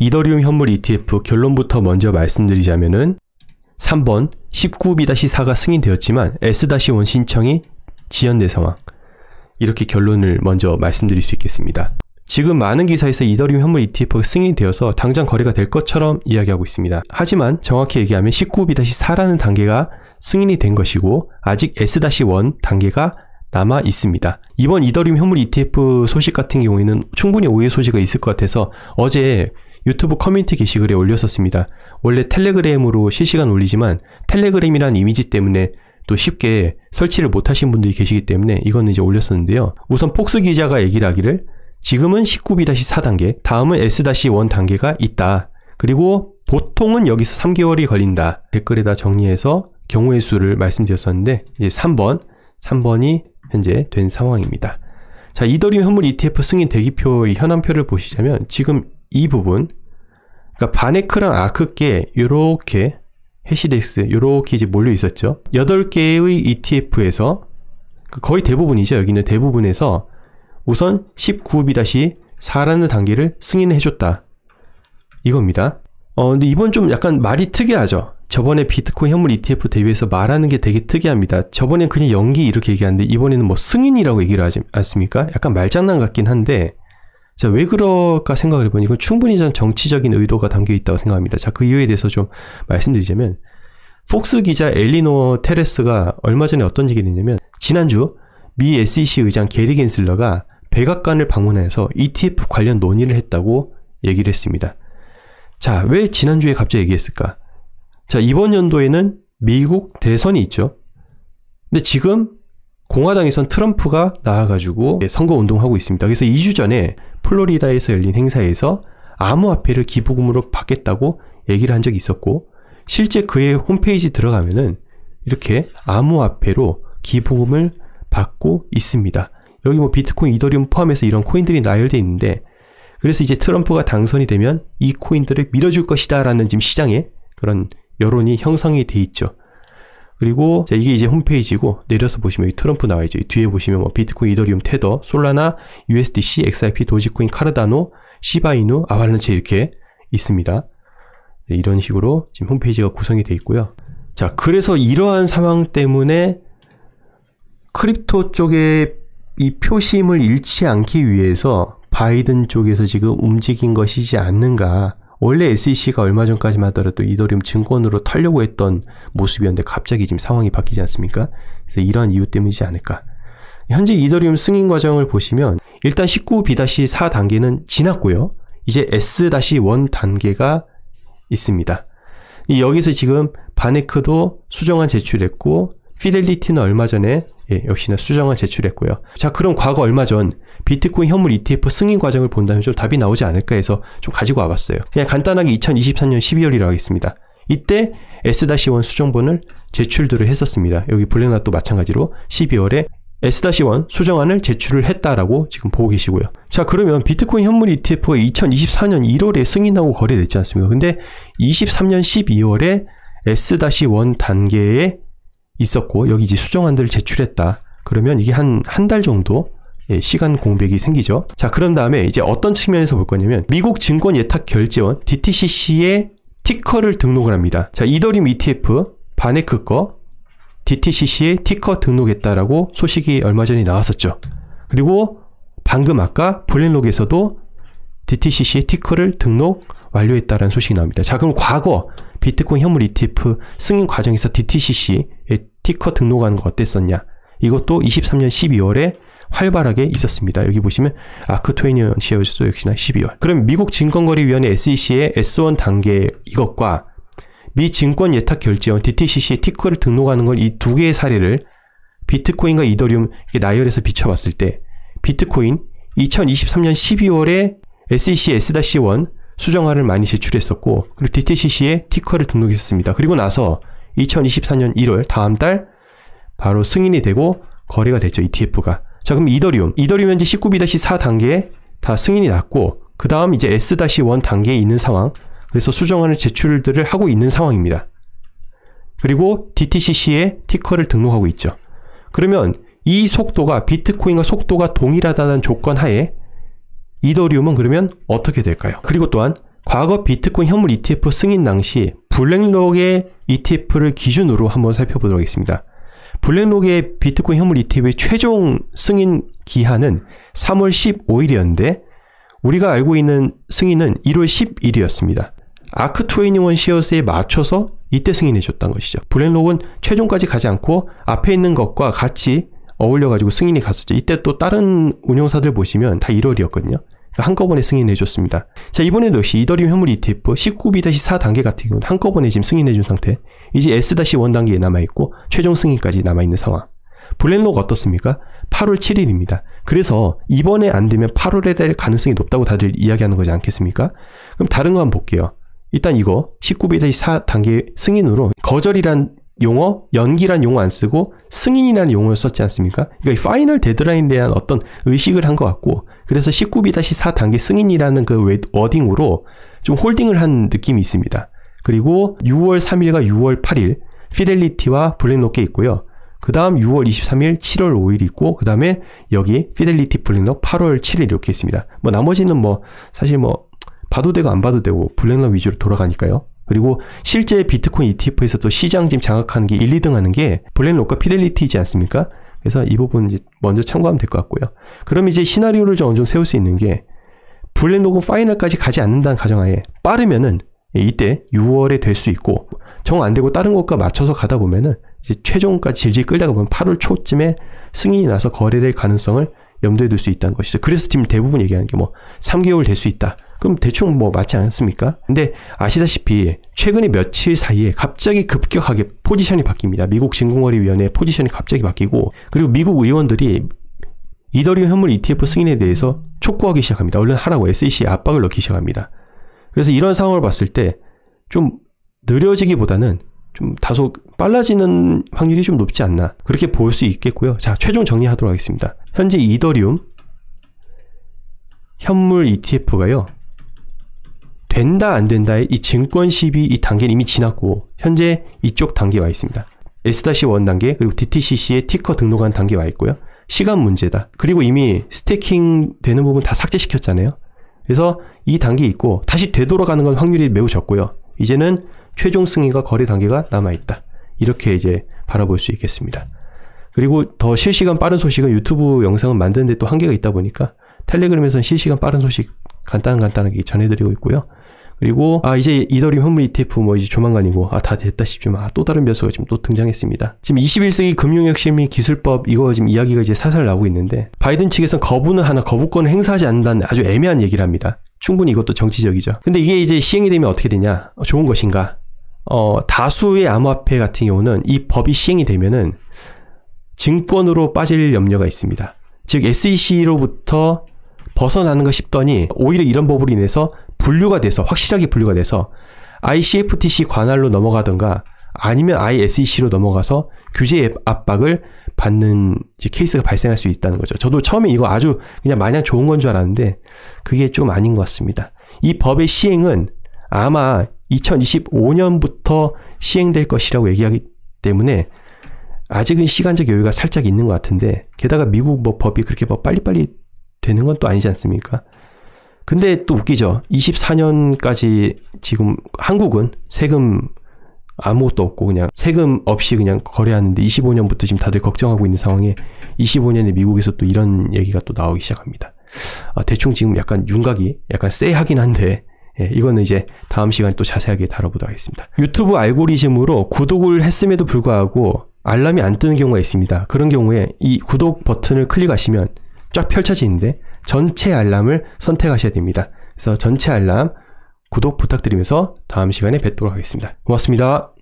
이더리움 현물 ETF 결론부터 먼저 말씀드리자면은 3번 19B-4가 승인되었지만 S-1 신청이 지연된 상황 이렇게 결론을 먼저 말씀드릴 수 있겠습니다. 지금 많은 기사에서 이더리움 현물 ETF가 승인이 되어서 당장 거래가 될 것처럼 이야기하고 있습니다. 하지만 정확히 얘기하면 19B-4라는 단계가 승인이 된 것이고 아직 S-1 단계가 남아 있습니다. 이번 이더리움 현물 ETF 소식 같은 경우에는 충분히 오해 소지가 있을 것 같아서 어제 유튜브 커뮤니티 게시글에 올렸었습니다. 원래 텔레그램으로 실시간 올리지만 텔레그램이란 이미지 때문에 또 쉽게 설치를 못하신 분들이 계시기 때문에 이거는 이제 올렸었는데요. 우선 폭스 기자가 얘기를 하기를 지금은 19B-4단계, 다음은 S-1 단계가 있다. 그리고 보통은 여기서 3개월이 걸린다. 댓글에다 정리해서 경우의 수를 말씀드렸었는데 이제 3번, 3번이 현재 된 상황입니다. 자, 이더리움 현물 ETF 승인 대기표의 현황표를 보시자면 지금 이 부분 그러니까 바네크랑 아크께 이렇게 해시덱스 이렇게 이제 몰려 있었죠 8개의 ETF에서 그 거의 대부분이죠 여기는 대부분에서 우선 19B-4라는 단계를 승인해 줬다 이겁니다 어 근데 이번 좀 약간 말이 특이하죠 저번에 비트코인 현물 ETF 대비해서 말하는 게 되게 특이합니다. 저번엔 그냥 연기 이렇게 얘기하는데 이번에는 뭐 승인이라고 얘기를 하지 않습니까? 약간 말장난 같긴 한데 자, 왜 그럴까 생각을 해보니 이건 충분히 전 정치적인 의도가 담겨 있다고 생각합니다. 자, 그 이유에 대해서 좀 말씀드리자면, 폭스 기자 엘리노 테레스가 얼마 전에 어떤 얘기를 했냐면, 지난주 미 SEC 의장 게리 겐슬러가 백악관을 방문해서 ETF 관련 논의를 했다고 얘기를 했습니다. 자, 왜 지난주에 갑자기 얘기했을까? 자, 이번 연도에는 미국 대선이 있죠. 근데 지금 공화당에선 트럼프가 나와가지고 선거 운동하고 있습니다. 그래서 2주 전에 플로리다에서 열린 행사에서 암호화폐를 기부금으로 받겠다고 얘기를 한 적이 있었고 실제 그의 홈페이지 들어가면은 이렇게 암호화폐로 기부금을 받고 있습니다. 여기 뭐 비트코인, 이더리움 포함해서 이런 코인들이 나열되어 있는데 그래서 이제 트럼프가 당선이 되면 이 코인들을 밀어줄 것이다라는 지금 시장에 그런 여론이 형성이 돼 있죠. 그리고 자, 이게 이제 홈페이지고 내려서 보시면 이 트럼프 나와 있죠. 뒤에 보시면 뭐 비트코인, 이더리움, 테더, 솔라나, USDC, XRP, 도지코인, 카르다노, 시바이누, 아발란체 이렇게 있습니다. 네, 이런 식으로 지금 홈페이지가 구성이 되어 있고요. 자, 그래서 이러한 상황 때문에 크립토 쪽에 이 표심을 잃지 않기 위해서 바이든 쪽에서 지금 움직인 것이지 않는가 원래 SEC가 얼마 전까지만 하더라도 이더리움 증권으로 털려고 했던 모습이었는데 갑자기 지금 상황이 바뀌지 않습니까? 그래서 이런 이유 때문이지 않을까. 현재 이더리움 승인 과정을 보시면 일단 19B-4 단계는 지났고요. 이제 S-1 단계가 있습니다. 여기서 지금 바네크도 수정안 제출했고 피델리티는 얼마 전에 예, 역시나 수정안 제출했고요. 자 그럼 과거 얼마 전 비트코인 현물 ETF 승인 과정을 본다면 좀 답이 나오지 않을까 해서 좀 가지고 와봤어요. 그냥 간단하게 2023년 12월이라고 하겠습니다. 이때 S-1 수정본을 제출들을 했었습니다. 여기 블랙락도 마찬가지로 12월에 S-1 수정안을 제출을 했다라고 지금 보고 계시고요. 자 그러면 비트코인 현물 ETF가 2024년 1월에 승인하고 거래됐지 않습니까? 근데 23년 12월에 S-1 단계의 있었고 여기 이제 수정안들을 제출했다. 그러면 이게 한 한 달 정도 예, 시간 공백이 생기죠. 자, 그런 다음에 이제 어떤 측면에서 볼 거냐면 미국 증권 예탁 결제원 DTCC의 티커를 등록을 합니다. 자, 이더리움 ETF 반의 그거 DTCC의 티커 등록했다라고 소식이 얼마 전에 나왔었죠. 그리고 방금 아까 블랙록에서도 DTCC 의티커를 등록 완료했다는 소식이 나옵니다. 자 그럼 과거 비트코인 현물 ETF 승인 과정에서 DTCC의 티커 등록하는 거 어땠었냐? 이것도 23년 12월에 활발하게 있었습니다. 여기 보시면 아크토이니언 시어즈도 역시나 12월. 그럼 미국 증권거래위원회 SEC의 S1 단계 이것과 미 증권 예탁 결제원 DTCC의 티커를 등록하는 걸 이 두 개의 사례를 비트코인과 이더리움 나열해서 비춰봤을 때 비트코인 2023년 12월에 SEC S-1 수정화를 많이 제출했었고 그리고 DTCC에 티커를 등록했습니다 그리고 나서 2024년 1월 다음 달 바로 승인이 되고 거래가 됐죠. ETF가. 자 그럼 이더리움. 이더리움 현재 19B-4 단계에 다 승인이 났고 그 다음 이제 S-1 단계에 있는 상황 그래서 수정안을 제출들을 하고 있는 상황입니다. 그리고 DTCC에 티커를 등록하고 있죠. 그러면 이 속도가 비트코인과 속도가 동일하다는 조건 하에 이더리움은 그러면 어떻게 될까요? 그리고 또한 과거 비트코인 현물 ETF 승인 당시 블랙록의 ETF를 기준으로 한번 살펴보도록 하겠습니다. 블랙록의 비트코인 현물 ETF의 최종 승인 기한은 3월 15일이었는데 우리가 알고 있는 승인은 1월 1 1일이었습니다 아크 트웨니원 시어스에 맞춰서 이때 승인해 줬다는 것이죠. 블랙록은 최종까지 가지 않고 앞에 있는 것과 같이 어울려가지고 승인이 갔었죠. 이때 또 다른 운용사들 보시면 다 1월이었거든요. 그러니까 한꺼번에 승인해줬습니다. 자, 이번에도 역시 이더리움 현물 ETF 19B-4 단계 같은 경우는 한꺼번에 지금 승인해준 상태. 이제 S-1 단계에 남아있고, 최종 승인까지 남아있는 상황. 블랙록 어떻습니까? 8월 7일입니다. 그래서 이번에 안 되면 8월에 될 가능성이 높다고 다들 이야기하는 거지 않겠습니까? 그럼 다른 거 한번 볼게요. 일단 이거 19B-4 단계 승인으로 거절이란 용어 연기란 용어 안 쓰고 승인이라는 용어를 썼지 않습니까? 그러니까 파이널 데드라인에 대한 어떤 의식을 한 것 같고 그래서 19B-4 단계 승인이라는 그 워딩으로 좀 홀딩을 한 느낌이 있습니다. 그리고 6월 3일과 6월 8일 피델리티와 블랙록에 있고요. 그 다음 6월 23일, 7월 5일 있고 그 다음에 여기 피델리티 블랙록 8월 7일 이렇게 있습니다. 뭐 나머지는 뭐 사실 뭐 봐도 되고 안 봐도 되고 블랙록 위주로 돌아가니까요. 그리고 실제 비트코인 ETF에서 또 시장 지금 장악하는 게 1, 2등 하는 게 블랙록과 피델리티이지 않습니까? 그래서 이 부분 이제 먼저 참고하면 될 것 같고요. 그럼 이제 시나리오를 좀 어느 정도 세울 수 있는 게 블랙록은 파이널까지 가지 않는다는 가정하에 빠르면은 예, 이때 6월에 될 수 있고 정 안 되고 다른 것과 맞춰서 가다 보면은 이제 최종까지 질질 끌다가 보면 8월 초쯤에 승인이 나서 거래될 가능성을 염두에 둘 수 있다는 것이죠. 그래서 지금 대부분 얘기하는 게 뭐 3개월 될 수 있다. 그럼 대충 뭐 맞지 않습니까? 근데 아시다시피 최근에 며칠 사이에 갑자기 급격하게 포지션이 바뀝니다. 미국 진공거래위원회 포지션이 갑자기 바뀌고 그리고 미국 의원들이 이더리움 현물 ETF 승인에 대해서 촉구하기 시작합니다. 얼른 하라고 SEC에 압박을 넣기 시작합니다. 그래서 이런 상황을 봤을 때 좀 느려지기보다는 좀 다소 빨라지는 확률이 좀 높지 않나 그렇게 볼 수 있겠고요. 자 최종 정리하도록 하겠습니다. 현재 이더리움 현물 ETF가요 된다 안 된다의 이 증권 시비 이 단계는 이미 지났고 현재 이쪽 단계에 와 있습니다. S-1 단계 그리고 DTCC의 티커 등록한 단계 와 있고요. 시간 문제다. 그리고 이미 스테킹 되는 부분 다 삭제시켰잖아요. 그래서 이 단계 있고 다시 되돌아가는 건 확률이 매우 적고요. 이제는 최종 승인과 거래 단계가 남아있다. 이렇게 이제 바라볼 수 있겠습니다. 그리고 더 실시간 빠른 소식은 유튜브 영상을 만드는데 또 한계가 있다 보니까 텔레그램에서는 실시간 빠른 소식 간단간단하게 전해드리고 있고요. 그리고 아 이제 이더리움 현물 ETF 뭐 이제 조만간이고 아 다 됐다 싶지만 아, 또 다른 변수가 지금 또 등장했습니다. 지금 21세기 금융혁신 및 기술법 이거 지금 이야기가 이제 사살 나오고 있는데 바이든 측에선 거부는 하나 거부권을 행사하지 않는다는 아주 애매한 얘기를 합니다. 충분히 이것도 정치적이죠. 근데 이게 이제 시행이 되면 어떻게 되냐? 어, 좋은 것인가? 어, 다수의 암호화폐 같은 경우는 이 법이 시행이 되면은 증권으로 빠질 염려가 있습니다. 즉 SEC로부터 벗어나는 것 싶더니 오히려 이런 법으로 인해서 분류가 돼서 확실하게 분류가 돼서 ICFTC 관할로 넘어가던가 아니면 ISEC로 넘어가서 규제 압박을 받는 케이스가 발생할 수 있다는 거죠. 저도 처음에 이거 아주 그냥 마냥 좋은 건 줄 알았는데 그게 좀 아닌 것 같습니다. 이 법의 시행은 아마 2025년부터 시행될 것이라고 얘기하기 때문에 아직은 시간적 여유가 살짝 있는 것 같은데 게다가 미국 뭐 법이 그렇게 뭐 빨리빨리 되는 건 또 아니지 않습니까? 근데 또 웃기죠. 24년까지 지금 한국은 세금 아무것도 없고 그냥 세금 없이 그냥 거래하는데 25년부터 지금 다들 걱정하고 있는 상황에 25년에 미국에서 또 이런 얘기가 또 나오기 시작합니다. 아, 대충 지금 약간 윤곽이 약간 쎄하긴 한데 예, 이거는 이제 다음 시간에 또 자세하게 다뤄보도록 하겠습니다. 유튜브 알고리즘으로 구독을 했음에도 불구하고 알람이 안 뜨는 경우가 있습니다. 그런 경우에 이 구독 버튼을 클릭하시면 쫙 펼쳐지는데 전체 알람을 선택하셔야 됩니다. 그래서 전체 알람 구독 부탁드리면서 다음 시간에 뵙도록 하겠습니다. 고맙습니다.